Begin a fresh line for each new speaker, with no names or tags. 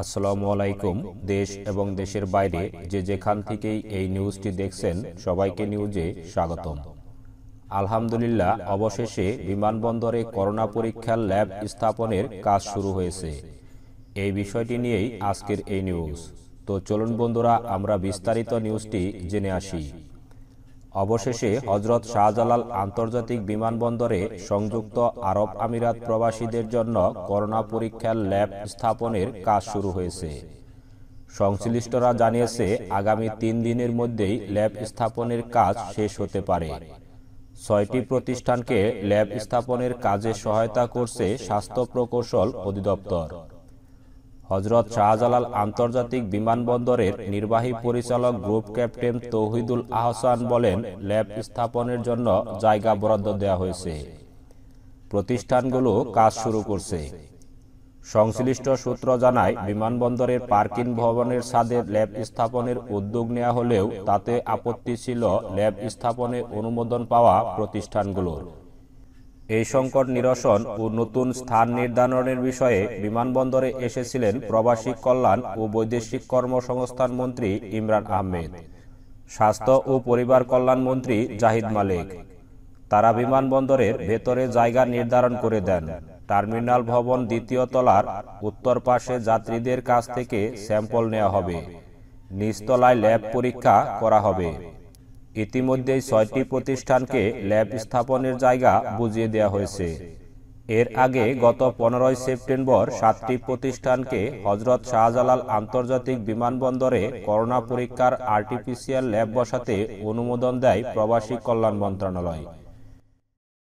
আসসালামু আলাইকুম দেশ এবং দেশের বাইরে যে যেখান থেকেই এই নিউজটি দেখছেন সবাইকে নিউজে স্বাগতম আলহামদুলিল্লাহ অবশেষে বিমানবন্দরে করোনা পরীক্ষার ল্যাব স্থাপনের কাজ শুরু হয়েছে এই বিষয়টি নিয়েই আজকের এই নিউজ তো চলুন বন্ধুরা আমরা বিস্তারিত নিউজটি জেনে আসি অবশেষে হজরত শাহজালাল আন্তর্জাতিক বিমানবন্দরে সংযুক্ত আরব আমিরাত প্রবাসীদের জন্য করোনা পরীক্ষার ল্যাব স্থাপনের কাজ শুরু হয়েছে সংশ্লিষ্টরা জানিয়েছে আগামী তিন দিনের মধ্যেই ল্যাব স্থাপনের কাজ শেষ হতে পারে ছয়টি প্রতিষ্ঠানকে ল্যাব স্থাপনের কাজে সহায়তা করছে স্বাস্থ্য প্রকৌশল অধিদপ্তর হজরত শাহজালাল আন্তর্জাতিক বিমানবন্দরের নির্বাহী পরিচালক গ্রুপ ক্যাপ্টেন তৌহিদুল আহসান বলেন ল্যাব স্থাপনের জন্য জায়গা বরাদ্দ দেওয়া হয়েছে প্রতিষ্ঠানগুলো কাজ শুরু করছে সংশ্লিষ্ট সূত্র জানায় বিমানবন্দরের পার্কিং ভবনের ছাদে ল্যাব স্থাপনের উদ্যোগ নেওয়া হলেও তাতে আপত্তি ছিল ল্যাব স্থাপনে অনুমোদন পাওয়া প্রতিষ্ঠানগুলোর এই সংকট নিরসন ও নতুন স্থান নির্ধারণের বিষয়ে বিমানবন্দরে এসেছিলেন প্রবাসী কল্যাণ ও বৈদেশিক কর্মসংস্থান মন্ত্রী ইমরান আহমেদ স্বাস্থ্য ও পরিবার কল্যাণ মন্ত্রী জাহিদ মালিক তারা বিমানবন্দরের ভেতরে জায়গা নির্ধারণ করে দেন টার্মিনাল ভবন দ্বিতীয় তলার উত্তর পাশে যাত্রীদের কাছ থেকে স্যাম্পল নেওয়া হবে নিচতলায় ল্যাব পরীক্ষা করা হবে ইতিমধ্যেই ছয়টি প্রতিষ্ঠানকে ল্যাব স্থাপনের জায়গা বুঝিয়ে দেওয়া হয়েছে এর আগে গত পনেরোই সেপ্টেম্বর সাতটি প্রতিষ্ঠানকে হজরত শাহজালাল আন্তর্জাতিক বিমানবন্দরে করোনা পরীক্ষার আর্টিফিশিয়াল ল্যাব বসাতে অনুমোদন দেয় প্রবাসী কল্যাণ মন্ত্রণালয়